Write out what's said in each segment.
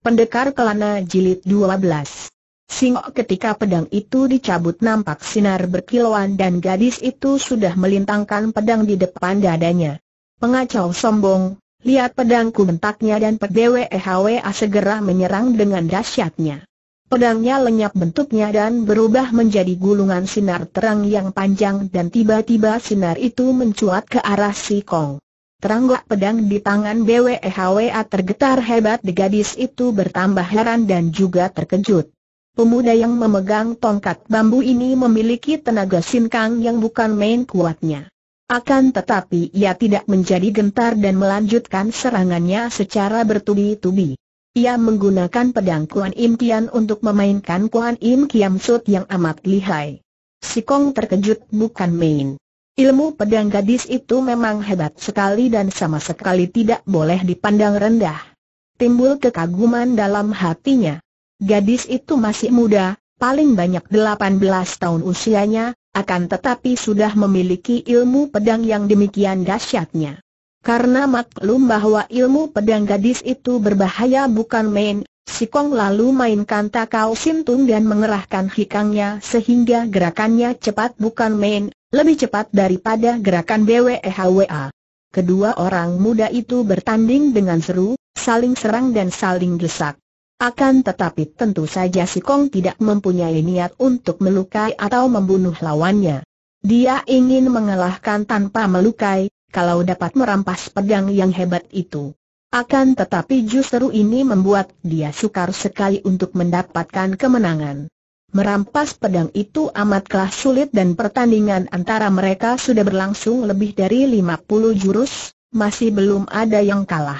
Pendekar Kelana Jilid 12 Singok ketika pedang itu dicabut nampak sinar berkilauan dan gadis itu sudah melintangkan pedang di depan dadanya. Pengacau sombong, lihat pedangku bentaknya dan EHWA segera menyerang dengan dahsyatnya. Pedangnya lenyap bentuknya dan berubah menjadi gulungan sinar terang yang panjang dan tiba-tiba sinar itu mencuat ke arah si Kong. Teranggak pedang di tangan BWEHWA tergetar hebat di gadis itu bertambah heran dan juga terkejut. Pemuda yang memegang tongkat bambu ini memiliki tenaga sinkang yang bukan main kuatnya. Akan tetapi ia tidak menjadi gentar dan melanjutkan serangannya secara bertubi-tubi. Ia menggunakan pedang Kuan Im Kian untuk memainkan Kuan Im Kiam Sut yang amat lihai. Si Kong terkejut bukan main. Ilmu pedang gadis itu memang hebat sekali dan sama sekali tidak boleh dipandang rendah. Timbul kekaguman dalam hatinya. Gadis itu masih muda, paling banyak 18 tahun usianya, akan tetapi sudah memiliki ilmu pedang yang demikian dahsyatnya. Karena maklum bahwa ilmu pedang gadis itu berbahaya bukan main, si Kong lalu mainkan takau sintung dan mengerahkan hikangnya sehingga gerakannya cepat bukan main, lebih cepat daripada gerakan BWEHWA. Kedua orang muda itu bertanding dengan seru, saling serang dan saling desak. Akan tetapi tentu saja si Kong tidak mempunyai niat untuk melukai atau membunuh lawannya. Dia ingin mengalahkan tanpa melukai, kalau dapat merampas pedang yang hebat itu. Akan tetapi justru ini membuat dia sukar sekali untuk mendapatkan kemenangan. Merampas pedang itu amatlah sulit dan pertandingan antara mereka sudah berlangsung lebih dari 50 jurus, masih belum ada yang kalah.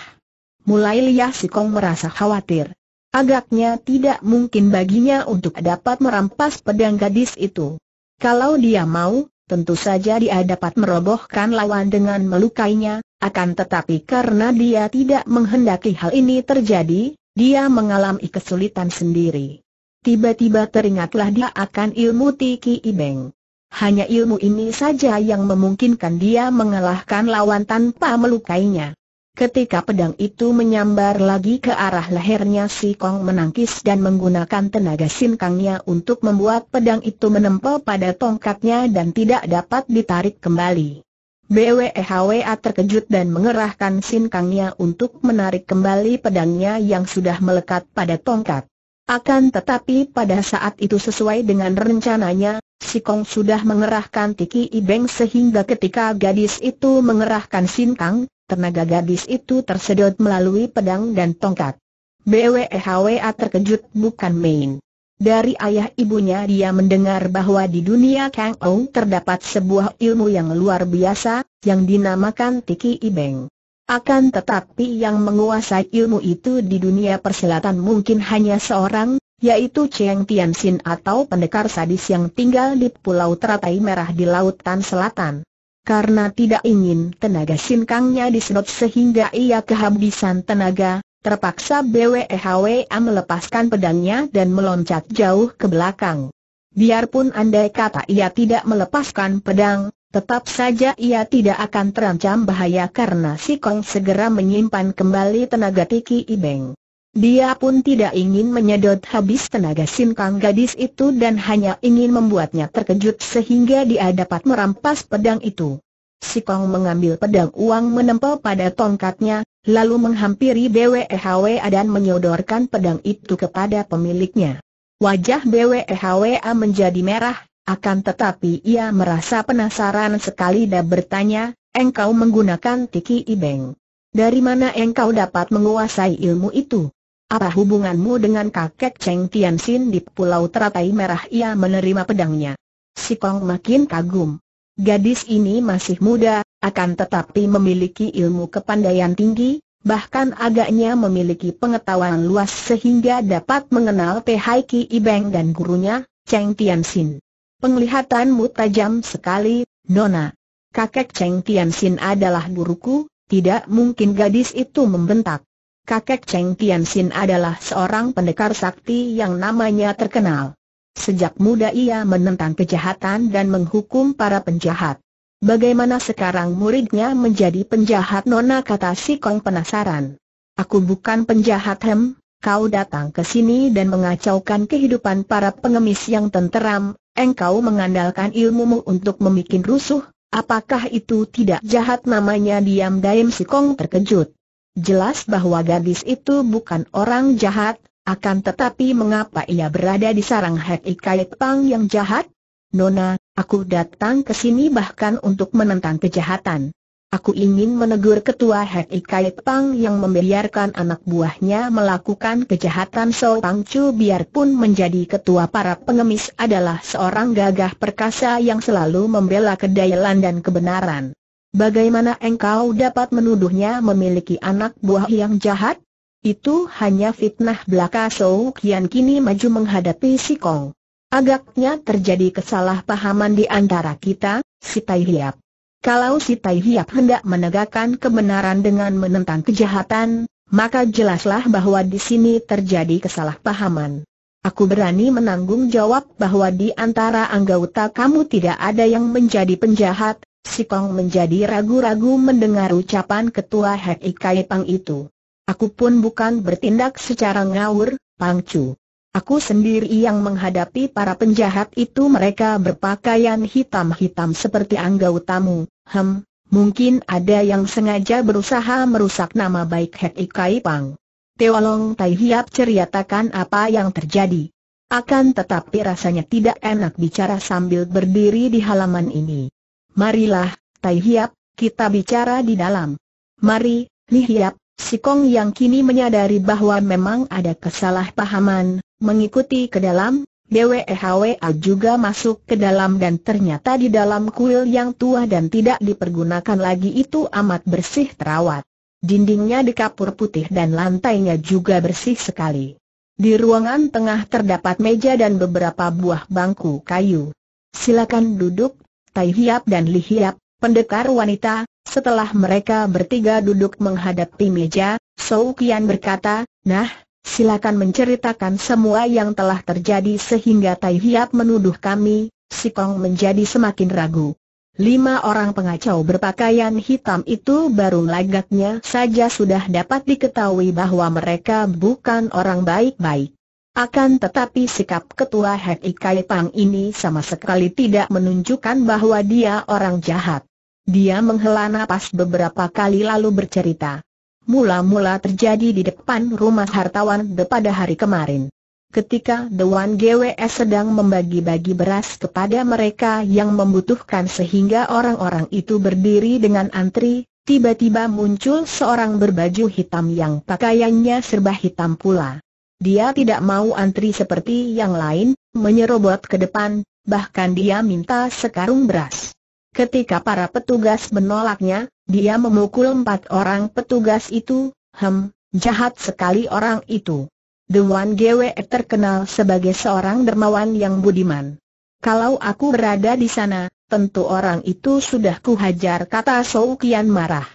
Mulai Liah Sikong merasa khawatir. Agaknya tidak mungkin baginya untuk dapat merampas pedang gadis itu. Kalau dia mau, tentu saja dia dapat merobohkan lawan dengan melukainya, akan tetapi karena dia tidak menghendaki hal ini terjadi, dia mengalami kesulitan sendiri tiba-tiba teringatlah dia akan ilmu Tiki Ibeng. Hanya ilmu ini saja yang memungkinkan dia mengalahkan lawan tanpa melukainya. Ketika pedang itu menyambar lagi ke arah lehernya si Kong menangkis dan menggunakan tenaga sinkangnya untuk membuat pedang itu menempel pada tongkatnya dan tidak dapat ditarik kembali. BWEHWA terkejut dan mengerahkan sinkangnya untuk menarik kembali pedangnya yang sudah melekat pada tongkat. Akan tetapi pada saat itu sesuai dengan rencananya, si Kong sudah mengerahkan Tiki Ibeng sehingga ketika gadis itu mengerahkan sintang, tenaga gadis itu tersedot melalui pedang dan tongkat. BWEHWA terkejut bukan main. Dari ayah ibunya dia mendengar bahwa di dunia Kang Ong terdapat sebuah ilmu yang luar biasa, yang dinamakan Tiki Ibeng. Akan tetapi yang menguasai ilmu itu di dunia perselatan mungkin hanya seorang, yaitu Cheng Tianxin atau pendekar sadis yang tinggal di Pulau Teratai Merah di Lautan Selatan. Karena tidak ingin tenaga sinkangnya disedot sehingga ia kehabisan tenaga, terpaksa BWEHWA melepaskan pedangnya dan meloncat jauh ke belakang. Biarpun andai kata ia tidak melepaskan pedang, Tetap saja ia tidak akan terancam bahaya karena si Kong segera menyimpan kembali tenaga Tiki Ibeng. Dia pun tidak ingin menyedot habis tenaga Sin Kang gadis itu dan hanya ingin membuatnya terkejut sehingga dia dapat merampas pedang itu. Si Kong mengambil pedang uang menempel pada tongkatnya, lalu menghampiri BWEHWA dan menyodorkan pedang itu kepada pemiliknya. Wajah BWEHWA menjadi merah, akan tetapi ia merasa penasaran sekali dan bertanya, engkau menggunakan Tiki Ibeng. Dari mana engkau dapat menguasai ilmu itu? Apa hubunganmu dengan kakek Cheng Tianxin di Pulau Teratai Merah ia menerima pedangnya? Si Kong makin kagum. Gadis ini masih muda, akan tetapi memiliki ilmu kepandaian tinggi, bahkan agaknya memiliki pengetahuan luas sehingga dapat mengenal P.H.K. Ibeng dan gurunya, Cheng Tianxin. Penglihatanmu tajam sekali, Nona. Kakek Cheng Tianxin adalah guruku, tidak mungkin gadis itu membentak. Kakek Cheng Tianxin adalah seorang pendekar sakti yang namanya terkenal. Sejak muda ia menentang kejahatan dan menghukum para penjahat. Bagaimana sekarang muridnya menjadi penjahat Nona kata si Kong penasaran. Aku bukan penjahat hem, kau datang ke sini dan mengacaukan kehidupan para pengemis yang tenteram, engkau mengandalkan ilmumu untuk membuat rusuh, apakah itu tidak jahat namanya diam Daim Kong terkejut. Jelas bahwa gadis itu bukan orang jahat, akan tetapi mengapa ia berada di sarang Hek Ikait Pang yang jahat? Nona, aku datang ke sini bahkan untuk menentang kejahatan. Aku ingin menegur Ketua Hek Ikai Pang yang membiarkan anak buahnya melakukan kejahatan So Pang Chu biarpun menjadi ketua para pengemis adalah seorang gagah perkasa yang selalu membela kedailan dan kebenaran. Bagaimana engkau dapat menuduhnya memiliki anak buah yang jahat? Itu hanya fitnah belaka So Kian kini maju menghadapi si Kong. Agaknya terjadi kesalahpahaman di antara kita, si Tai Hiap. Kalau si Tai Hiap hendak menegakkan kebenaran dengan menentang kejahatan, maka jelaslah bahwa di sini terjadi kesalahpahaman. Aku berani menanggung jawab bahwa di antara anggota kamu tidak ada yang menjadi penjahat, si Kong menjadi ragu-ragu mendengar ucapan ketua Hek Pang itu. Aku pun bukan bertindak secara ngawur, Pang Chu. Aku sendiri yang menghadapi para penjahat itu mereka berpakaian hitam-hitam seperti anggautamu. tamu, hem, mungkin ada yang sengaja berusaha merusak nama baik Hek Ikai Pang. Tewalong Tai Hiap ceritakan apa yang terjadi. Akan tetapi rasanya tidak enak bicara sambil berdiri di halaman ini. Marilah, Tai Hiap, kita bicara di dalam. Mari, Li Hiap, si Kong yang kini menyadari bahwa memang ada kesalahpahaman, mengikuti ke dalam, BWEHWA juga masuk ke dalam dan ternyata di dalam kuil yang tua dan tidak dipergunakan lagi itu amat bersih terawat. Dindingnya dikapur putih dan lantainya juga bersih sekali. Di ruangan tengah terdapat meja dan beberapa buah bangku kayu. Silakan duduk, Tai Hiap dan Li Hiap, pendekar wanita, setelah mereka bertiga duduk menghadapi meja, Sou Kian berkata, Nah, silakan menceritakan semua yang telah terjadi sehingga Tai Hiap menuduh kami, si Kong menjadi semakin ragu. Lima orang pengacau berpakaian hitam itu baru lagaknya saja sudah dapat diketahui bahwa mereka bukan orang baik-baik. Akan tetapi sikap ketua Hei Kai Pang ini sama sekali tidak menunjukkan bahwa dia orang jahat. Dia menghela napas beberapa kali lalu bercerita mula-mula terjadi di depan rumah hartawan pada hari kemarin. Ketika Dewan GWS sedang membagi-bagi beras kepada mereka yang membutuhkan sehingga orang-orang itu berdiri dengan antri, tiba-tiba muncul seorang berbaju hitam yang pakaiannya serba hitam pula. Dia tidak mau antri seperti yang lain, menyerobot ke depan, bahkan dia minta sekarung beras. Ketika para petugas menolaknya, dia memukul empat orang petugas itu, hem, jahat sekali orang itu. The Wan GWE terkenal sebagai seorang dermawan yang budiman. Kalau aku berada di sana, tentu orang itu sudah kuhajar kata Sou Kian marah.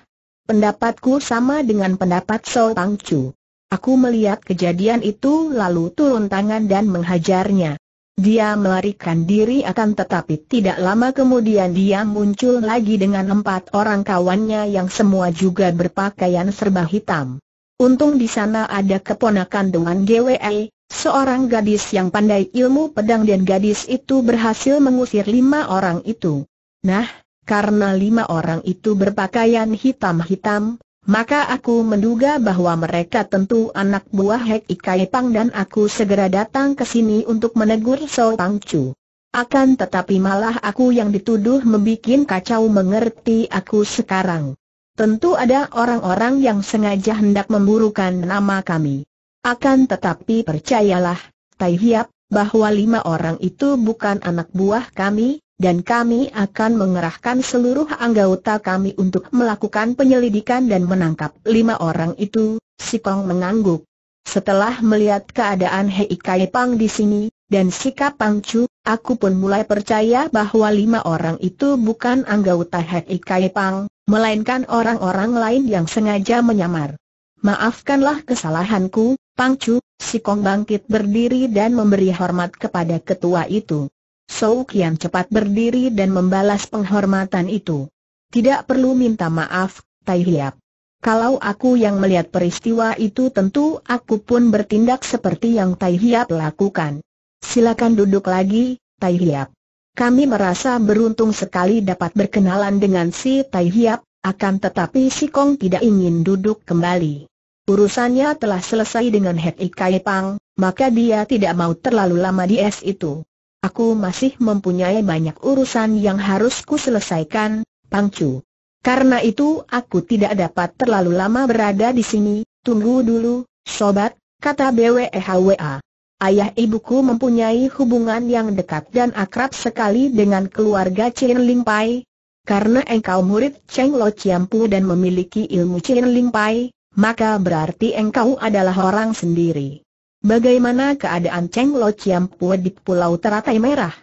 Pendapatku sama dengan pendapat Sou Chu. Aku melihat kejadian itu lalu turun tangan dan menghajarnya. Dia melarikan diri akan tetapi tidak lama kemudian dia muncul lagi dengan empat orang kawannya yang semua juga berpakaian serba hitam. Untung di sana ada keponakan Dewan GWE, seorang gadis yang pandai ilmu pedang dan gadis itu berhasil mengusir lima orang itu. Nah, karena lima orang itu berpakaian hitam-hitam, maka aku menduga bahwa mereka tentu anak buah Hek Ikai Pang dan aku segera datang ke sini untuk menegur So Pang Chu. Akan tetapi malah aku yang dituduh membuat kacau mengerti aku sekarang. Tentu ada orang-orang yang sengaja hendak memburukan nama kami. Akan tetapi percayalah, Tai Hiap, bahwa lima orang itu bukan anak buah kami, dan kami akan mengerahkan seluruh anggota kami untuk melakukan penyelidikan dan menangkap lima orang itu, si Kong mengangguk. Setelah melihat keadaan Hei Kai Pang di sini, dan sikap Pang Chu, aku pun mulai percaya bahwa lima orang itu bukan anggota Hei Kai Pang, melainkan orang-orang lain yang sengaja menyamar. Maafkanlah kesalahanku, Pang Chu, si Kong bangkit berdiri dan memberi hormat kepada ketua itu. Sou Kian cepat berdiri dan membalas penghormatan itu. Tidak perlu minta maaf, Tai Hiap. Kalau aku yang melihat peristiwa itu tentu aku pun bertindak seperti yang Tai Hiap lakukan. Silakan duduk lagi, Tai Hiap. Kami merasa beruntung sekali dapat berkenalan dengan si Tai Hiap, akan tetapi si Kong tidak ingin duduk kembali. Urusannya telah selesai dengan Het Ikai Pang, maka dia tidak mau terlalu lama di es itu. Aku masih mempunyai banyak urusan yang harus selesaikan, Pangcu. Karena itu aku tidak dapat terlalu lama berada di sini, tunggu dulu, sobat, kata BWEHWA. Ayah ibuku mempunyai hubungan yang dekat dan akrab sekali dengan keluarga Chen Ling Pai. Karena engkau murid Cheng Lo Chiampu dan memiliki ilmu Chen Ling Pai, maka berarti engkau adalah orang sendiri. Bagaimana keadaan Cheng Lo Chiam Pue di Pulau Teratai Merah?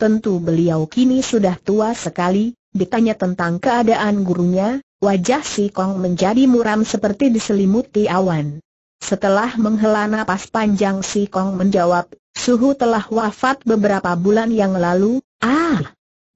Tentu beliau kini sudah tua sekali, ditanya tentang keadaan gurunya, wajah si Kong menjadi muram seperti diselimuti awan. Setelah menghela napas panjang si Kong menjawab, Suhu telah wafat beberapa bulan yang lalu, ah!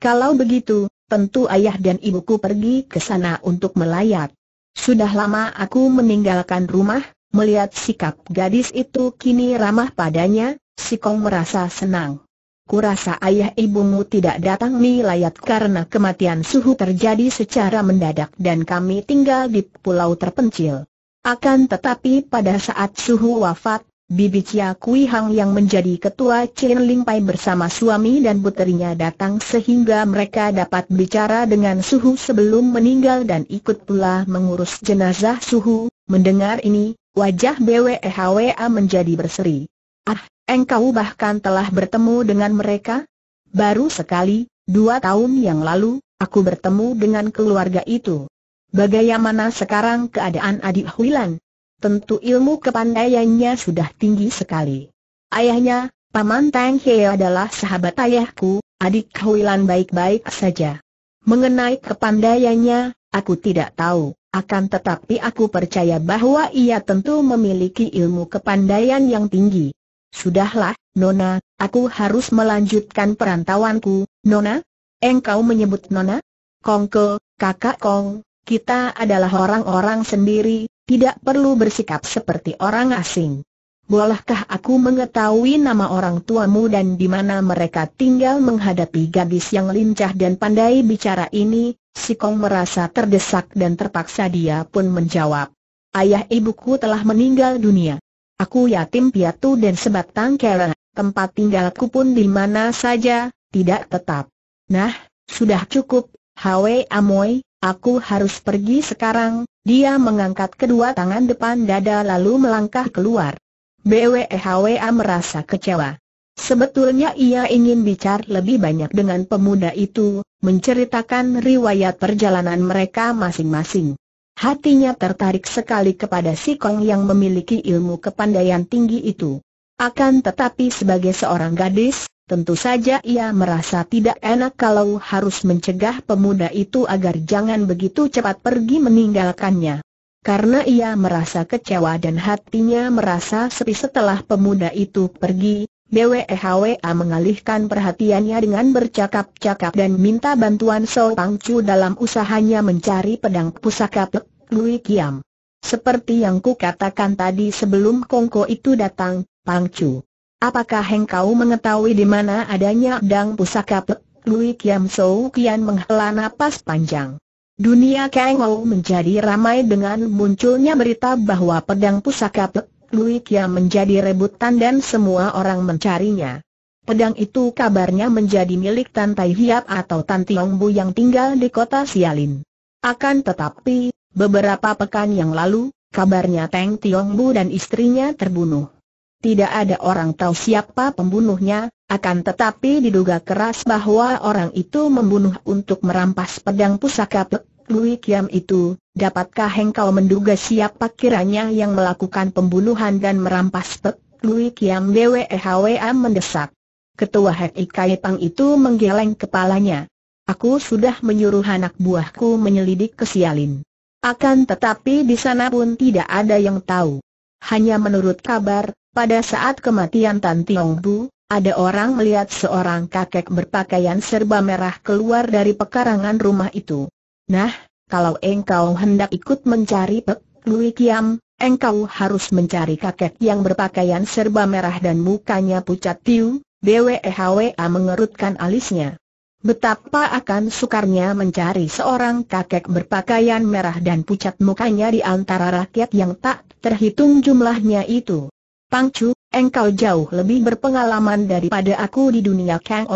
Kalau begitu, tentu ayah dan ibuku pergi ke sana untuk melayat. Sudah lama aku meninggalkan rumah, Melihat sikap gadis itu kini ramah padanya, si Kong merasa senang. Kurasa ayah ibumu tidak datang layat karena kematian suhu terjadi secara mendadak dan kami tinggal di pulau terpencil. Akan tetapi pada saat suhu wafat, Bibi Chia Kui Hang yang menjadi ketua Chin Ling Pai bersama suami dan puterinya datang sehingga mereka dapat bicara dengan suhu sebelum meninggal dan ikut pula mengurus jenazah suhu. Mendengar ini, Wajah BWEHWA menjadi berseri. Ah, engkau bahkan telah bertemu dengan mereka? Baru sekali, dua tahun yang lalu, aku bertemu dengan keluarga itu. Bagaimana sekarang keadaan adik Huilan? Tentu ilmu kepandaiannya sudah tinggi sekali. Ayahnya, Paman Tang He adalah sahabat ayahku, adik Huilan baik-baik saja. Mengenai kepandaiannya, aku tidak tahu. Akan tetapi aku percaya bahwa ia tentu memiliki ilmu kepandaian yang tinggi. Sudahlah, Nona, aku harus melanjutkan perantauanku, Nona? Engkau menyebut Nona? Kongko, kakak Kong, kita adalah orang-orang sendiri, tidak perlu bersikap seperti orang asing. Bolehkah aku mengetahui nama orang tuamu dan di mana mereka tinggal menghadapi gadis yang lincah dan pandai bicara ini? Si Kong merasa terdesak dan terpaksa dia pun menjawab. Ayah ibuku telah meninggal dunia. Aku yatim piatu dan sebatang kera, tempat tinggalku pun di mana saja, tidak tetap. Nah, sudah cukup, Hwe Amoy, aku harus pergi sekarang. Dia mengangkat kedua tangan depan dada lalu melangkah keluar. BWE Am merasa kecewa. Sebetulnya ia ingin bicar lebih banyak dengan pemuda itu, menceritakan riwayat perjalanan mereka masing-masing. Hatinya tertarik sekali kepada si Kong yang memiliki ilmu kepandaian tinggi itu. Akan tetapi sebagai seorang gadis, tentu saja ia merasa tidak enak kalau harus mencegah pemuda itu agar jangan begitu cepat pergi meninggalkannya. Karena ia merasa kecewa dan hatinya merasa sepi setelah pemuda itu pergi, BWEHWA mengalihkan perhatiannya dengan bercakap-cakap dan minta bantuan So Pang Chu dalam usahanya mencari pedang pusaka Pek Lui Kiam. Seperti yang ku katakan tadi sebelum Kongko itu datang, Pang Chu. Apakah engkau mengetahui di mana adanya pedang pusaka Pek Lui Kiam So Kian menghela napas panjang. Dunia Kengou menjadi ramai dengan munculnya berita bahwa pedang pusaka Pek Lui Kia menjadi rebutan dan semua orang mencarinya. Pedang itu kabarnya menjadi milik Tan Tai Hiap atau Tan Tiong Bu yang tinggal di kota Sialin. Akan tetapi, beberapa pekan yang lalu, kabarnya Teng Tiong Bu dan istrinya terbunuh. Tidak ada orang tahu siapa pembunuhnya, akan tetapi diduga keras bahwa orang itu membunuh untuk merampas pedang pusaka Pek Lui Kiam itu, dapatkah engkau menduga siapa kiranya yang melakukan pembunuhan dan merampas Pek Lui Kiam DWEHWA mendesak. Ketua Hei Kai Pang itu menggeleng kepalanya. Aku sudah menyuruh anak buahku menyelidik kesialin. Akan tetapi di sana pun tidak ada yang tahu. Hanya menurut kabar, pada saat kematian Tan Tiong Bu, ada orang melihat seorang kakek berpakaian serba merah keluar dari pekarangan rumah itu. Nah, kalau engkau hendak ikut mencari Pek Lui Kiam, engkau harus mencari kakek yang berpakaian serba merah dan mukanya pucat tiu, DWEHWA mengerutkan alisnya. Betapa akan sukarnya mencari seorang kakek berpakaian merah dan pucat mukanya di antara rakyat yang tak terhitung jumlahnya itu. Pangcu, engkau jauh lebih berpengalaman daripada aku di dunia Kang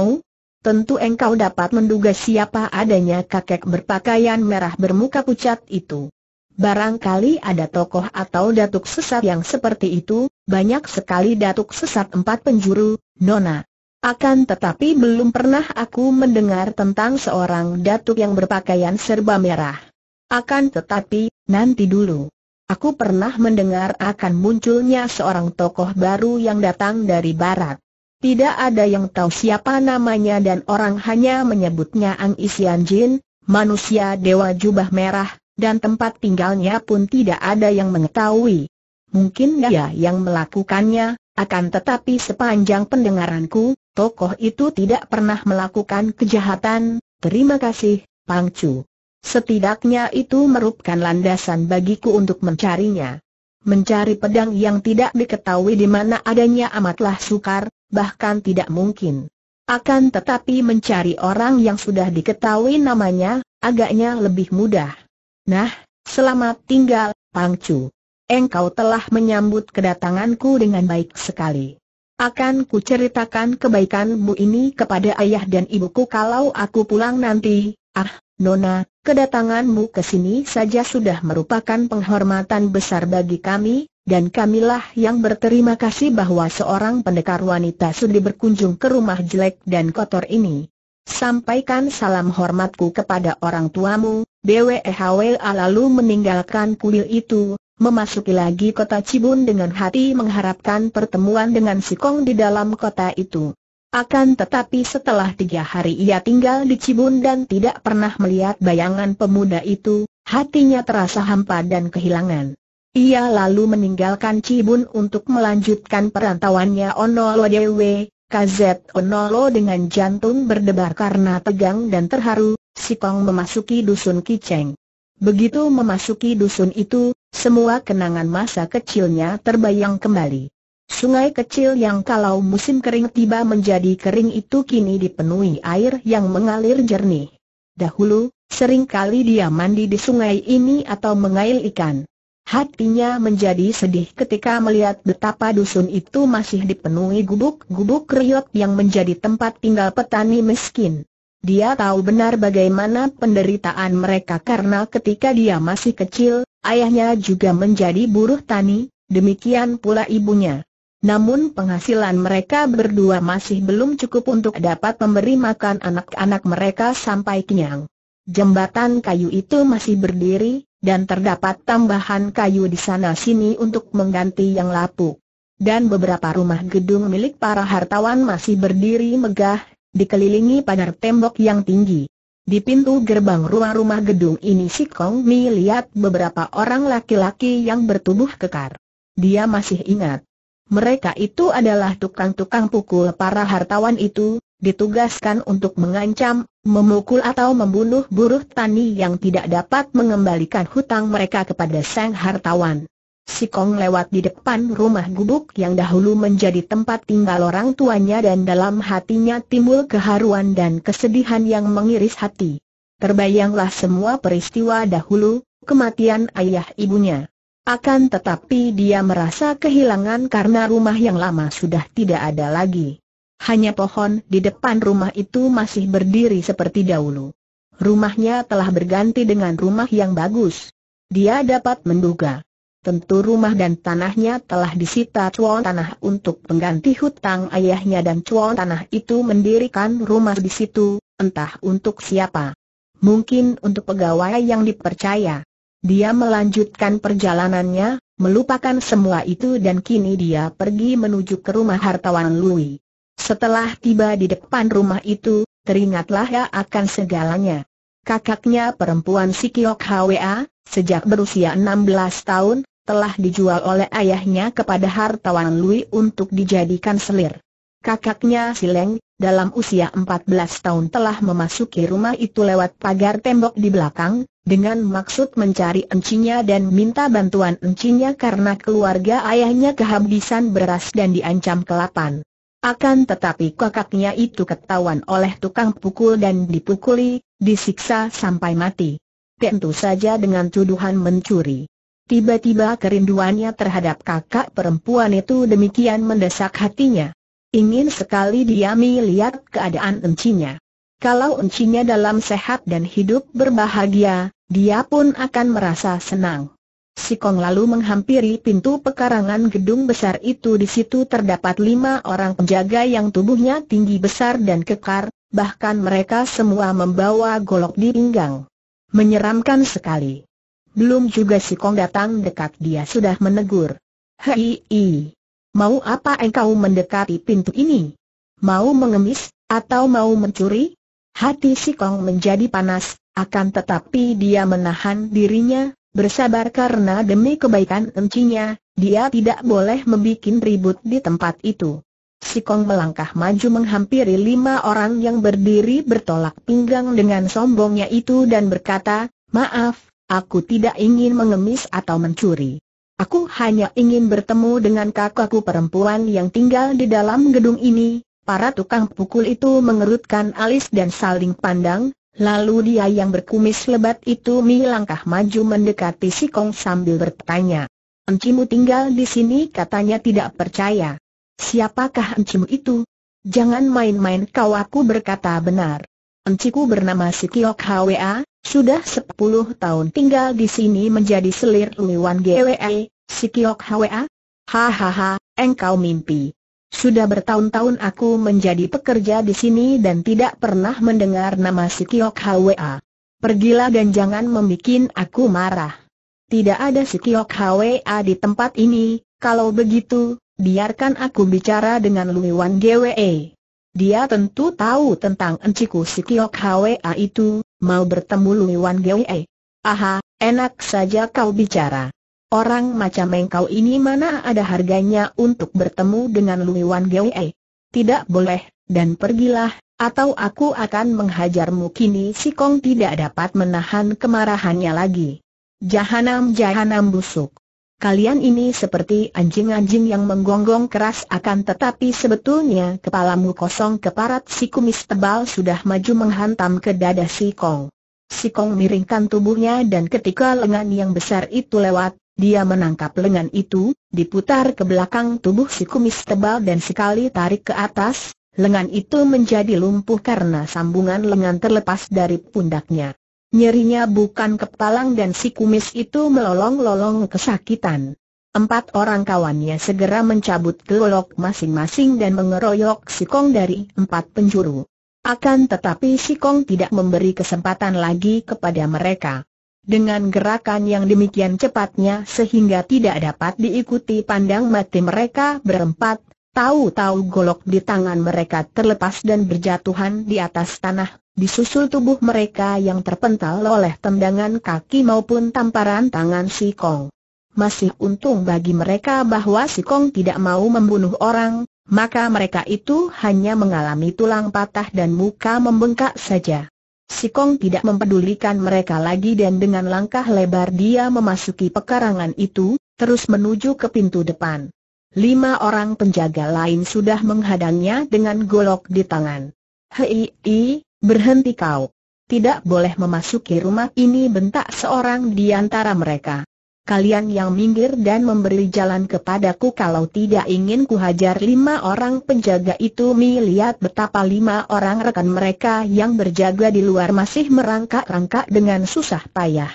Tentu engkau dapat menduga siapa adanya kakek berpakaian merah bermuka pucat itu. Barangkali ada tokoh atau datuk sesat yang seperti itu, banyak sekali datuk sesat empat penjuru, Nona. Akan tetapi belum pernah aku mendengar tentang seorang datuk yang berpakaian serba merah. Akan tetapi, nanti dulu. Aku pernah mendengar akan munculnya seorang tokoh baru yang datang dari barat. Tidak ada yang tahu siapa namanya dan orang hanya menyebutnya Ang Isian Jin, manusia dewa jubah merah, dan tempat tinggalnya pun tidak ada yang mengetahui. Mungkin dia yang melakukannya, akan tetapi sepanjang pendengaranku, tokoh itu tidak pernah melakukan kejahatan, terima kasih, Pang Chu. Setidaknya itu merupakan landasan bagiku untuk mencarinya. Mencari pedang yang tidak diketahui di mana adanya amatlah sukar, bahkan tidak mungkin. Akan tetapi mencari orang yang sudah diketahui namanya, agaknya lebih mudah. Nah, selamat tinggal, Pangcu. Engkau telah menyambut kedatanganku dengan baik sekali. Akan kuceritakan kebaikanmu ini kepada ayah dan ibuku kalau aku pulang nanti. Ah, Nona, kedatanganmu ke sini saja sudah merupakan penghormatan besar bagi kami, dan kamilah yang berterima kasih bahwa seorang pendekar wanita sudi berkunjung ke rumah jelek dan kotor ini. Sampaikan salam hormatku kepada orang tuamu, BWHW lalu meninggalkan kuil itu, memasuki lagi kota Cibun dengan hati mengharapkan pertemuan dengan si Kong di dalam kota itu. Akan tetapi setelah tiga hari ia tinggal di Cibun dan tidak pernah melihat bayangan pemuda itu, hatinya terasa hampa dan kehilangan. Ia lalu meninggalkan Cibun untuk melanjutkan perantauannya Onolo Dewe, KZ Onolo dengan jantung berdebar karena tegang dan terharu, Kong memasuki dusun Kiceng. Begitu memasuki dusun itu, semua kenangan masa kecilnya terbayang kembali. Sungai kecil yang kalau musim kering tiba menjadi kering itu kini dipenuhi air yang mengalir jernih. Dahulu, sering kali dia mandi di sungai ini atau mengail ikan. Hatinya menjadi sedih ketika melihat betapa dusun itu masih dipenuhi gubuk-gubuk riot yang menjadi tempat tinggal petani miskin. Dia tahu benar bagaimana penderitaan mereka karena ketika dia masih kecil, ayahnya juga menjadi buruh tani, demikian pula ibunya. Namun penghasilan mereka berdua masih belum cukup untuk dapat memberi makan anak-anak mereka sampai kenyang. Jembatan kayu itu masih berdiri, dan terdapat tambahan kayu di sana-sini untuk mengganti yang lapuk. Dan beberapa rumah gedung milik para hartawan masih berdiri megah, dikelilingi pagar tembok yang tinggi. Di pintu gerbang rumah-rumah gedung ini si Kong Mi lihat beberapa orang laki-laki yang bertubuh kekar. Dia masih ingat. Mereka itu adalah tukang-tukang pukul para hartawan itu, ditugaskan untuk mengancam memukul atau membunuh buruh tani yang tidak dapat mengembalikan hutang mereka kepada sang hartawan. Si Kong lewat di depan rumah gubuk yang dahulu menjadi tempat tinggal orang tuanya dan dalam hatinya timbul keharuan dan kesedihan yang mengiris hati. Terbayanglah semua peristiwa dahulu, kematian ayah ibunya. Akan tetapi dia merasa kehilangan karena rumah yang lama sudah tidak ada lagi. Hanya pohon di depan rumah itu masih berdiri seperti dahulu. Rumahnya telah berganti dengan rumah yang bagus. Dia dapat menduga. Tentu rumah dan tanahnya telah disita cuan tanah untuk pengganti hutang ayahnya dan cuan tanah itu mendirikan rumah di situ, entah untuk siapa. Mungkin untuk pegawai yang dipercaya. Dia melanjutkan perjalanannya, melupakan semua itu dan kini dia pergi menuju ke rumah hartawan Louis. Setelah tiba di depan rumah itu, teringatlah ia akan segalanya. Kakaknya perempuan si Kiok Hwa, sejak berusia 16 tahun, telah dijual oleh ayahnya kepada hartawan Lui untuk dijadikan selir. Kakaknya si Leng, dalam usia 14 tahun telah memasuki rumah itu lewat pagar tembok di belakang, dengan maksud mencari encinya dan minta bantuan encinya karena keluarga ayahnya kehabisan beras dan diancam kelapan. Akan tetapi kakaknya itu ketahuan oleh tukang pukul dan dipukuli, disiksa sampai mati. Tentu saja dengan tuduhan mencuri. Tiba-tiba kerinduannya terhadap kakak perempuan itu demikian mendesak hatinya. Ingin sekali diami lihat keadaan encinya. Kalau encinya dalam sehat dan hidup berbahagia, dia pun akan merasa senang. Si Kong lalu menghampiri pintu pekarangan gedung besar itu di situ terdapat lima orang penjaga yang tubuhnya tinggi besar dan kekar, bahkan mereka semua membawa golok di pinggang. Menyeramkan sekali. Belum juga Si Kong datang dekat dia sudah menegur. Hei, mau apa engkau mendekati pintu ini? Mau mengemis, atau mau mencuri? Hati Si Kong menjadi panas, akan tetapi dia menahan dirinya, Bersabar karena demi kebaikan encinya, dia tidak boleh membuat ribut di tempat itu. Si Kong melangkah maju menghampiri lima orang yang berdiri bertolak pinggang dengan sombongnya itu dan berkata, Maaf, aku tidak ingin mengemis atau mencuri. Aku hanya ingin bertemu dengan kakakku perempuan yang tinggal di dalam gedung ini. Para tukang pukul itu mengerutkan alis dan saling pandang, Lalu dia yang berkumis lebat itu mi maju mendekati si Kong sambil bertanya. Encimu tinggal di sini katanya tidak percaya. Siapakah encimu itu? Jangan main-main kau aku berkata benar. Enciku bernama si Kiok Hwa, sudah 10 tahun tinggal di sini menjadi selir Liwan GWE, si Kiok Hwa? Hahaha, engkau mimpi. Sudah bertahun-tahun aku menjadi pekerja di sini dan tidak pernah mendengar nama si Kiok Hwa. Pergilah dan jangan membuat aku marah. Tidak ada si Kiok Hwa di tempat ini, kalau begitu, biarkan aku bicara dengan Lui Wan Gwe. Dia tentu tahu tentang enciku si Kiok Hwa itu, mau bertemu Lui Wan Gwe. Aha, enak saja kau bicara. Orang macam engkau ini mana ada harganya untuk bertemu dengan Lui Wan Gwe? Eh? Tidak boleh, dan pergilah, atau aku akan menghajarmu kini si Kong tidak dapat menahan kemarahannya lagi. Jahanam-jahanam busuk. Kalian ini seperti anjing-anjing yang menggonggong keras akan tetapi sebetulnya kepalamu kosong keparat si kumis tebal sudah maju menghantam ke dada si Kong. Si Kong miringkan tubuhnya dan ketika lengan yang besar itu lewat, dia menangkap lengan itu, diputar ke belakang tubuh si kumis tebal dan sekali tarik ke atas, lengan itu menjadi lumpuh karena sambungan lengan terlepas dari pundaknya. Nyerinya bukan kepalang dan si kumis itu melolong-lolong kesakitan. Empat orang kawannya segera mencabut gelok masing-masing dan mengeroyok si Kong dari empat penjuru. Akan tetapi si Kong tidak memberi kesempatan lagi kepada mereka. Dengan gerakan yang demikian cepatnya sehingga tidak dapat diikuti pandang mati mereka berempat, tahu-tahu golok di tangan mereka terlepas dan berjatuhan di atas tanah, disusul tubuh mereka yang terpental oleh tendangan kaki maupun tamparan tangan si Kong. Masih untung bagi mereka bahwa si Kong tidak mau membunuh orang, maka mereka itu hanya mengalami tulang patah dan muka membengkak saja. Sikong tidak mempedulikan mereka lagi dan dengan langkah lebar dia memasuki pekarangan itu, terus menuju ke pintu depan. Lima orang penjaga lain sudah menghadangnya dengan golok di tangan. Hei, hei, berhenti kau. Tidak boleh memasuki rumah ini bentak seorang di antara mereka kalian yang minggir dan memberi jalan kepadaku kalau tidak ingin ku hajar. lima orang penjaga itu Mi lihat betapa lima orang rekan mereka yang berjaga di luar masih merangkak-rangkak dengan susah payah.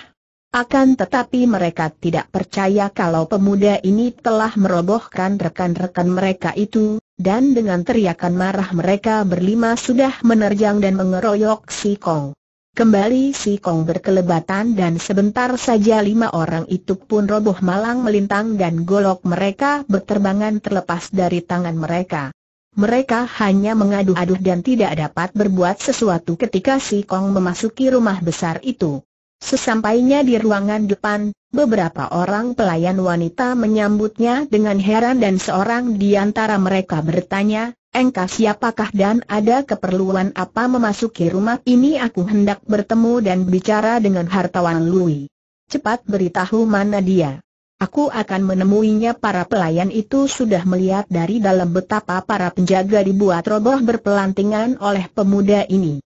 Akan tetapi mereka tidak percaya kalau pemuda ini telah merobohkan rekan-rekan mereka itu, dan dengan teriakan marah mereka berlima sudah menerjang dan mengeroyok si Kong. Kembali si Kong berkelebatan dan sebentar saja lima orang itu pun roboh malang melintang dan golok mereka berterbangan terlepas dari tangan mereka. Mereka hanya mengadu-adu dan tidak dapat berbuat sesuatu ketika si Kong memasuki rumah besar itu. Sesampainya di ruangan depan, beberapa orang pelayan wanita menyambutnya dengan heran dan seorang di antara mereka bertanya, engkau siapakah dan ada keperluan apa memasuki rumah ini aku hendak bertemu dan bicara dengan hartawan Lui. Cepat beritahu mana dia. Aku akan menemuinya para pelayan itu sudah melihat dari dalam betapa para penjaga dibuat roboh berpelantingan oleh pemuda ini.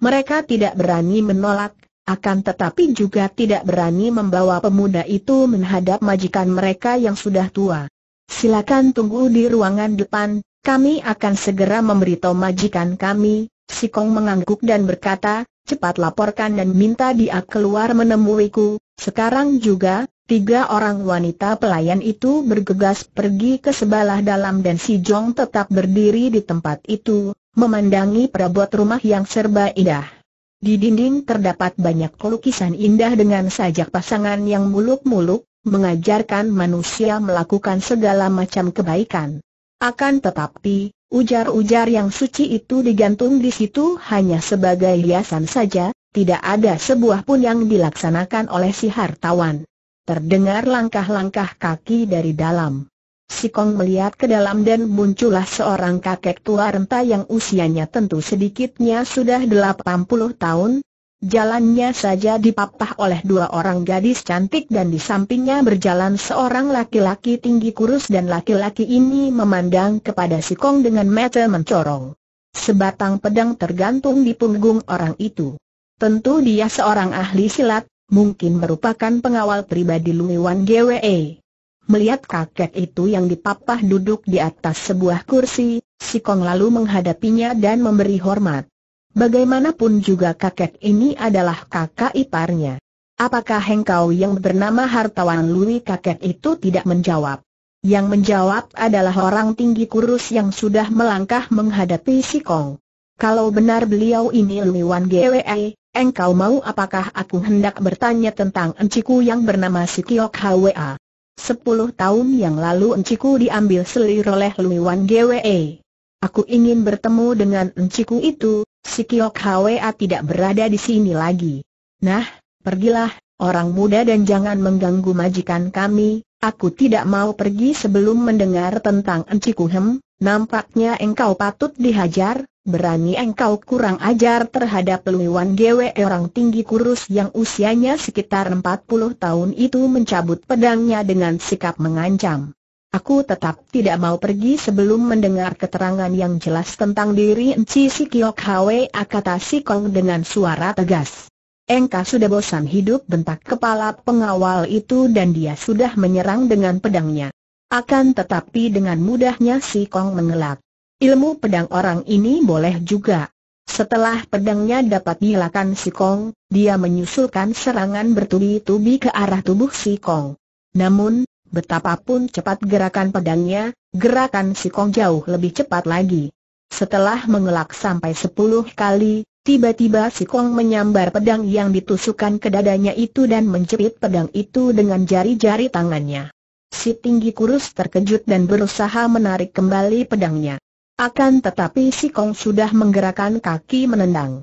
Mereka tidak berani menolak, akan tetapi juga tidak berani membawa pemuda itu menghadap majikan mereka yang sudah tua. Silakan tunggu di ruangan depan, kami akan segera memberitahu majikan kami, si Kong mengangguk dan berkata, cepat laporkan dan minta dia keluar menemuiku, sekarang juga, tiga orang wanita pelayan itu bergegas pergi ke sebelah dalam dan si Jong tetap berdiri di tempat itu, memandangi perabot rumah yang serba indah. Di dinding terdapat banyak lukisan indah dengan sajak pasangan yang muluk-muluk, mengajarkan manusia melakukan segala macam kebaikan. Akan tetapi, ujar-ujar yang suci itu digantung di situ hanya sebagai hiasan saja, tidak ada sebuah pun yang dilaksanakan oleh si hartawan. Terdengar langkah-langkah kaki dari dalam. Si Kong melihat ke dalam dan muncullah seorang kakek tua renta yang usianya tentu sedikitnya sudah 80 tahun, Jalannya saja dipapah oleh dua orang gadis cantik dan di sampingnya berjalan seorang laki-laki tinggi kurus dan laki-laki ini memandang kepada si Kong dengan mata mencorong. Sebatang pedang tergantung di punggung orang itu. Tentu dia seorang ahli silat, mungkin merupakan pengawal pribadi Luiwan GWE. Melihat kakek itu yang dipapah duduk di atas sebuah kursi, si Kong lalu menghadapinya dan memberi hormat. Bagaimanapun juga kakek ini adalah kakak iparnya. Apakah engkau yang bernama hartawan Lui kakek itu tidak menjawab? Yang menjawab adalah orang tinggi kurus yang sudah melangkah menghadapi si Kong. Kalau benar beliau ini Lui Wan Gwe, engkau mau apakah aku hendak bertanya tentang enciku yang bernama si Kiok Hwa? Sepuluh tahun yang lalu enciku diambil selir oleh Lui Wan Gwe. Aku ingin bertemu dengan enciku itu, si Kiok Hwa tidak berada di sini lagi. Nah, pergilah, orang muda dan jangan mengganggu majikan kami, aku tidak mau pergi sebelum mendengar tentang Encik Kuhem. nampaknya engkau patut dihajar, berani engkau kurang ajar terhadap peluiwan gwe orang tinggi kurus yang usianya sekitar 40 tahun itu mencabut pedangnya dengan sikap mengancam. Aku tetap tidak mau pergi sebelum mendengar keterangan yang jelas tentang diri Enci Si Kiok Hwe akata Si Kong dengan suara tegas. Engka sudah bosan hidup bentak kepala pengawal itu dan dia sudah menyerang dengan pedangnya. Akan tetapi dengan mudahnya Si Kong mengelak. Ilmu pedang orang ini boleh juga. Setelah pedangnya dapat dihilangkan Si Kong, dia menyusulkan serangan bertubi-tubi ke arah tubuh Si Kong. Namun, betapapun cepat gerakan pedangnya, gerakan Sikong jauh lebih cepat lagi. Setelah mengelak sampai sepuluh kali, tiba-tiba Sikong menyambar pedang yang ditusukkan ke dadanya itu dan menjepit pedang itu dengan jari-jari tangannya. Si tinggi kurus terkejut dan berusaha menarik kembali pedangnya. Akan tetapi si Kong sudah menggerakkan kaki menendang.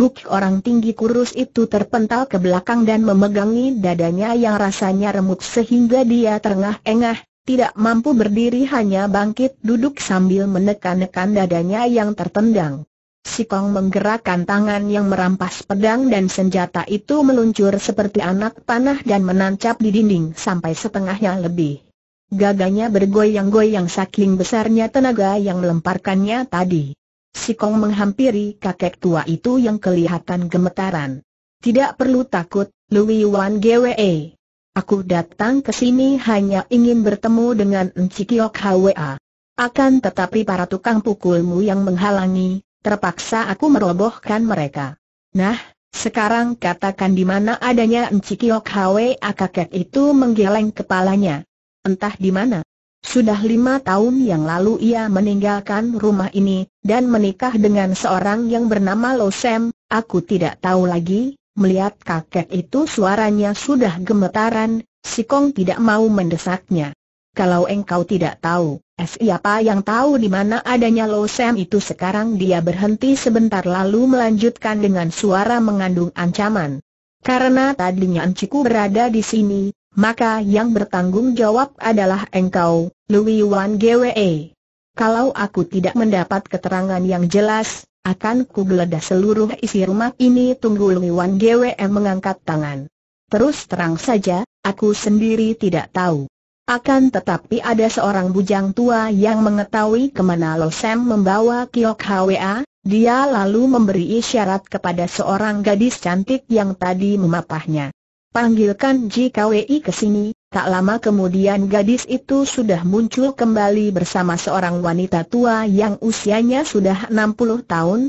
Buk orang tinggi kurus itu terpental ke belakang dan memegangi dadanya yang rasanya remuk sehingga dia terengah-engah, tidak mampu berdiri hanya bangkit duduk sambil menekan-nekan dadanya yang tertendang. Si Kong menggerakkan tangan yang merampas pedang dan senjata itu meluncur seperti anak panah dan menancap di dinding sampai setengahnya lebih. Gaganya bergoyang-goyang saking besarnya tenaga yang melemparkannya tadi. Si Kong menghampiri kakek tua itu yang kelihatan gemetaran. Tidak perlu takut, Louis Wan GWE. Aku datang ke sini hanya ingin bertemu dengan Enci Kiok HWA. Akan tetapi para tukang pukulmu yang menghalangi, terpaksa aku merobohkan mereka. Nah, sekarang katakan di mana adanya Enci Kiok HWA kakek itu menggeleng kepalanya. Entah di mana. Sudah lima tahun yang lalu ia meninggalkan rumah ini, dan menikah dengan seorang yang bernama Lo Sam, aku tidak tahu lagi, melihat kakek itu suaranya sudah gemetaran, si Kong tidak mau mendesaknya. Kalau engkau tidak tahu, siapa yang tahu di mana adanya Lo Sam itu sekarang dia berhenti sebentar lalu melanjutkan dengan suara mengandung ancaman. Karena tadinya Enciku berada di sini, maka yang bertanggung jawab adalah engkau, Louis Wan Gwe. Kalau aku tidak mendapat keterangan yang jelas, akan ku geledah seluruh isi rumah ini tunggu Louis Wan Gwe mengangkat tangan. Terus terang saja, aku sendiri tidak tahu. Akan tetapi ada seorang bujang tua yang mengetahui kemana Lo Sam membawa Kiok Hwa, dia lalu memberi isyarat kepada seorang gadis cantik yang tadi memapahnya. Panggilkan JKWI ke sini. Tak lama kemudian gadis itu sudah muncul kembali bersama seorang wanita tua yang usianya sudah 60 tahun.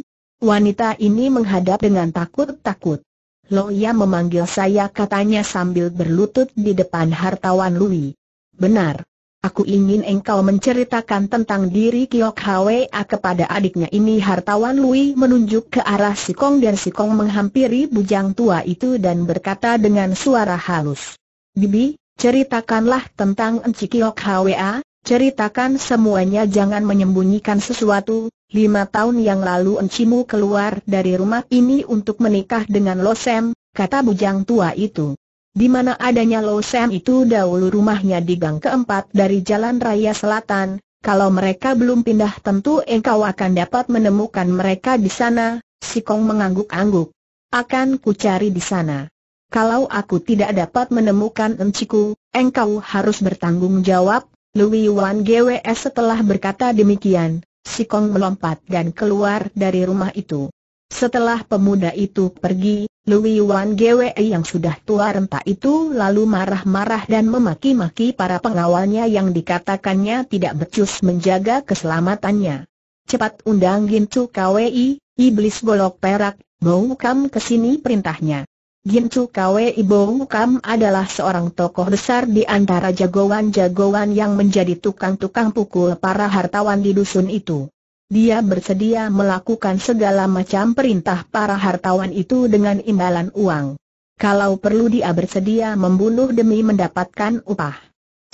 Wanita ini menghadap dengan takut-takut. Loya memanggil saya katanya sambil berlutut di depan hartawan Louis. Benar. Aku ingin engkau menceritakan tentang diri Kiok Hwa kepada adiknya ini Hartawan Lui menunjuk ke arah Sikong dan Sikong menghampiri bujang tua itu dan berkata dengan suara halus. Bibi, ceritakanlah tentang Enci Kiok Hwa, ceritakan semuanya jangan menyembunyikan sesuatu. Lima tahun yang lalu Encimu keluar dari rumah ini untuk menikah dengan Losem, kata bujang tua itu di mana adanya Lo Sam itu dahulu rumahnya di gang keempat dari Jalan Raya Selatan, kalau mereka belum pindah tentu engkau akan dapat menemukan mereka di sana, si Kong mengangguk-angguk. Akan ku cari di sana. Kalau aku tidak dapat menemukan enciku, engkau harus bertanggung jawab, Louis Wan GWS setelah berkata demikian, si Kong melompat dan keluar dari rumah itu. Setelah pemuda itu pergi, Lui Wan Gwe yang sudah tua renta itu lalu marah-marah dan memaki-maki para pengawalnya yang dikatakannya tidak becus menjaga keselamatannya. Cepat undang Gintu Kwei, Iblis Golok Perak, bau Kam ke sini perintahnya. Gintu Kwei bau Kam adalah seorang tokoh besar di antara jagoan-jagoan yang menjadi tukang-tukang pukul para hartawan di dusun itu. Dia bersedia melakukan segala macam perintah para hartawan itu dengan imbalan uang. Kalau perlu dia bersedia membunuh demi mendapatkan upah.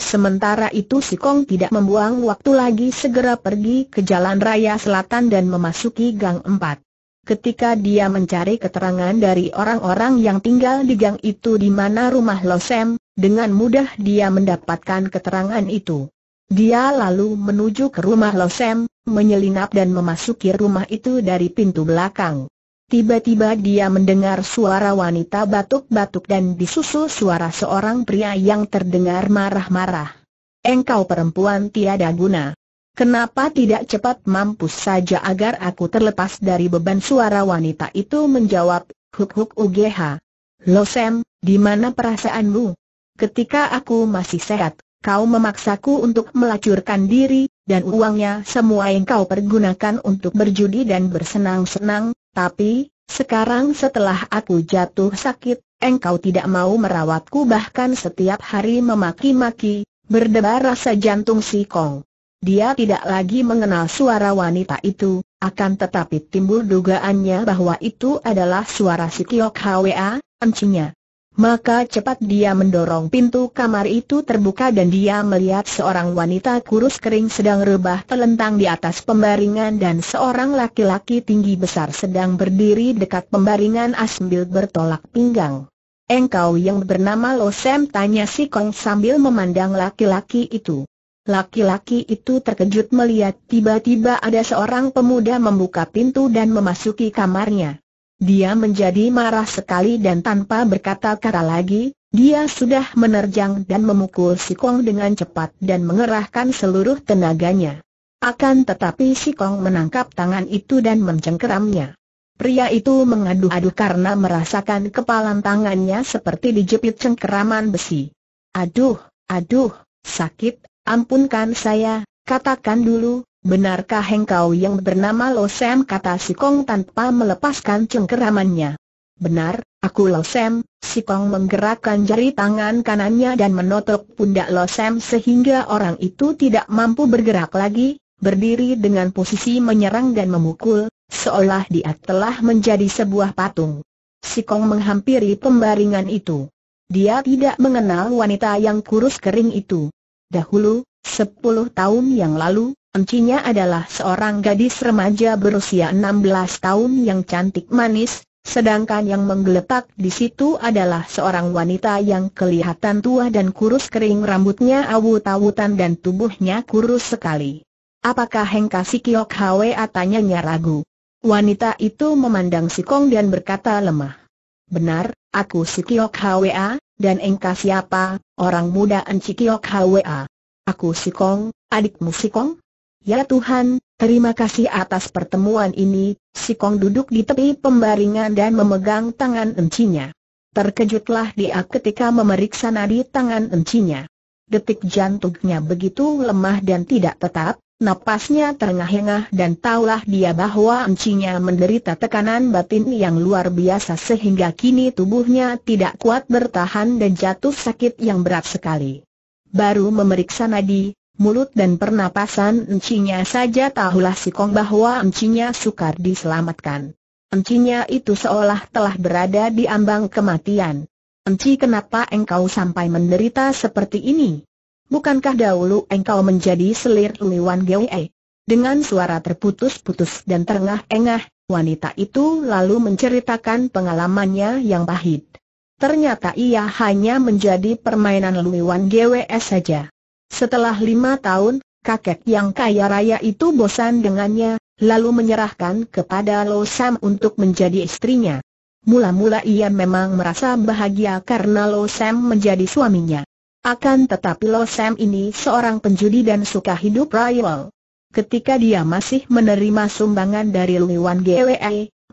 Sementara itu si Kong tidak membuang waktu lagi segera pergi ke jalan raya selatan dan memasuki gang Empat. Ketika dia mencari keterangan dari orang-orang yang tinggal di gang itu di mana rumah Losem, dengan mudah dia mendapatkan keterangan itu. Dia lalu menuju ke rumah Losem, menyelinap dan memasuki rumah itu dari pintu belakang. Tiba-tiba dia mendengar suara wanita batuk-batuk dan disusul suara seorang pria yang terdengar marah-marah. Engkau perempuan tiada guna. Kenapa tidak cepat mampus saja agar aku terlepas dari beban suara wanita itu menjawab, huk-huk UGH. Losem, di mana perasaanmu? Ketika aku masih sehat, kau memaksaku untuk melacurkan diri, dan uangnya semua yang kau pergunakan untuk berjudi dan bersenang-senang, tapi, sekarang setelah aku jatuh sakit, engkau tidak mau merawatku bahkan setiap hari memaki-maki, berdebar rasa jantung si Kong. Dia tidak lagi mengenal suara wanita itu, akan tetapi timbul dugaannya bahwa itu adalah suara si Kiyok Hwa, encinya. Maka cepat dia mendorong pintu kamar itu terbuka dan dia melihat seorang wanita kurus kering sedang rebah telentang di atas pembaringan dan seorang laki-laki tinggi besar sedang berdiri dekat pembaringan sambil bertolak pinggang. Engkau yang bernama Lo tanya si Kong sambil memandang laki-laki itu. Laki-laki itu terkejut melihat tiba-tiba ada seorang pemuda membuka pintu dan memasuki kamarnya. Dia menjadi marah sekali dan tanpa berkata-kata lagi, dia sudah menerjang dan memukul si Kong dengan cepat dan mengerahkan seluruh tenaganya. Akan tetapi si Kong menangkap tangan itu dan mencengkeramnya. Pria itu mengadu-adu karena merasakan kepalan tangannya seperti dijepit cengkeraman besi. Aduh, aduh, sakit, ampunkan saya, katakan dulu, Benarkah engkau yang bernama Lo Sam kata si Kong tanpa melepaskan cengkeramannya? Benar, aku Lo Sam, si Kong menggerakkan jari tangan kanannya dan menotok pundak Lo Sam sehingga orang itu tidak mampu bergerak lagi, berdiri dengan posisi menyerang dan memukul, seolah dia telah menjadi sebuah patung. Si Kong menghampiri pembaringan itu. Dia tidak mengenal wanita yang kurus kering itu. Dahulu, sepuluh tahun yang lalu, Encinya adalah seorang gadis remaja berusia 16 tahun yang cantik manis, sedangkan yang menggeletak di situ adalah seorang wanita yang kelihatan tua dan kurus kering rambutnya awut-awutan dan tubuhnya kurus sekali. Apakah Hengkasi Kiok Hwa atanya ragu. Wanita itu memandang si Kong dan berkata lemah. Benar, aku si Kiok Hwa, dan Engka siapa, orang muda Enci Kiok Hwa. Aku si Kong, adikmu si Kong? Ya Tuhan, terima kasih atas pertemuan ini, si Kong duduk di tepi pembaringan dan memegang tangan encinya. Terkejutlah dia ketika memeriksa nadi tangan encinya. Detik jantungnya begitu lemah dan tidak tetap, Napasnya terengah-engah dan taulah dia bahwa encinya menderita tekanan batin yang luar biasa sehingga kini tubuhnya tidak kuat bertahan dan jatuh sakit yang berat sekali. Baru memeriksa nadi, mulut dan pernapasan encinya saja tahulah si Kong bahwa encinya sukar diselamatkan. Encinya itu seolah telah berada di ambang kematian. Enci kenapa engkau sampai menderita seperti ini? Bukankah dahulu engkau menjadi selir Liwan Gwe? Eh, dengan suara terputus-putus dan terengah-engah, wanita itu lalu menceritakan pengalamannya yang pahit. Ternyata ia hanya menjadi permainan Liwan Gwe saja. Setelah lima tahun, kakek yang kaya raya itu bosan dengannya, lalu menyerahkan kepada Lo Sam untuk menjadi istrinya. Mula-mula ia memang merasa bahagia karena Lo Sam menjadi suaminya. Akan tetapi Lo Sam ini seorang penjudi dan suka hidup rival. Ketika dia masih menerima sumbangan dari Luan Gwe,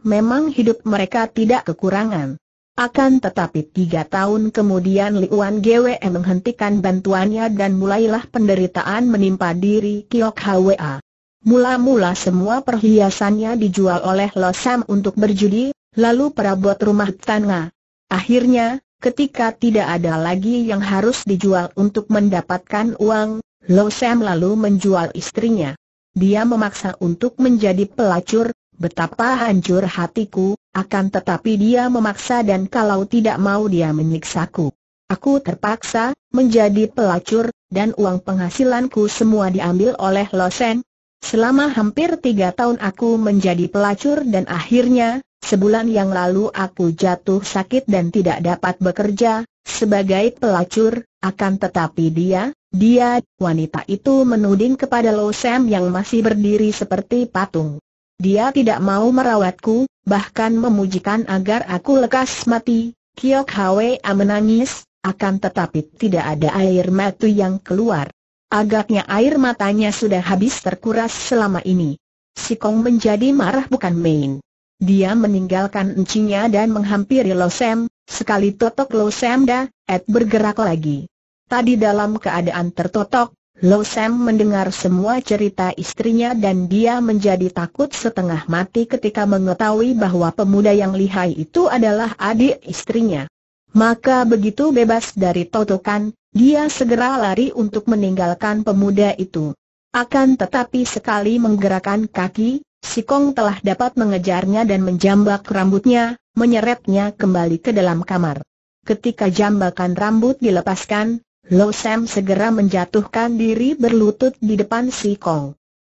memang hidup mereka tidak kekurangan. Akan tetapi tiga tahun kemudian Liuan GWE menghentikan bantuannya dan mulailah penderitaan menimpa diri Kiok Hwa. Mula-mula semua perhiasannya dijual oleh Lo Sam untuk berjudi, lalu perabot rumah tangga. Akhirnya, ketika tidak ada lagi yang harus dijual untuk mendapatkan uang, Lo Sam lalu menjual istrinya. Dia memaksa untuk menjadi pelacur, betapa hancur hatiku, akan tetapi dia memaksa dan kalau tidak mau dia menyiksaku. Aku terpaksa, menjadi pelacur, dan uang penghasilanku semua diambil oleh Losen. Selama hampir tiga tahun aku menjadi pelacur dan akhirnya, sebulan yang lalu aku jatuh sakit dan tidak dapat bekerja, sebagai pelacur, akan tetapi dia, dia, wanita itu menuding kepada Losen yang masih berdiri seperti patung. Dia tidak mau merawatku, bahkan memujikan agar aku lekas mati. Kiok a menangis, akan tetapi tidak ada air mata yang keluar. Agaknya air matanya sudah habis terkuras selama ini. Si Kong menjadi marah bukan main. Dia meninggalkan encinya dan menghampiri Losem, sekali totok Losem dah, Ed bergerak lagi. Tadi dalam keadaan tertotok, Lo Sam mendengar semua cerita istrinya dan dia menjadi takut setengah mati ketika mengetahui bahwa pemuda yang lihai itu adalah adik istrinya. Maka begitu bebas dari totokan, dia segera lari untuk meninggalkan pemuda itu. Akan tetapi sekali menggerakkan kaki, si Kong telah dapat mengejarnya dan menjambak rambutnya, menyeretnya kembali ke dalam kamar. Ketika jambakan rambut dilepaskan, Lo Sam segera menjatuhkan diri berlutut di depan si Kong.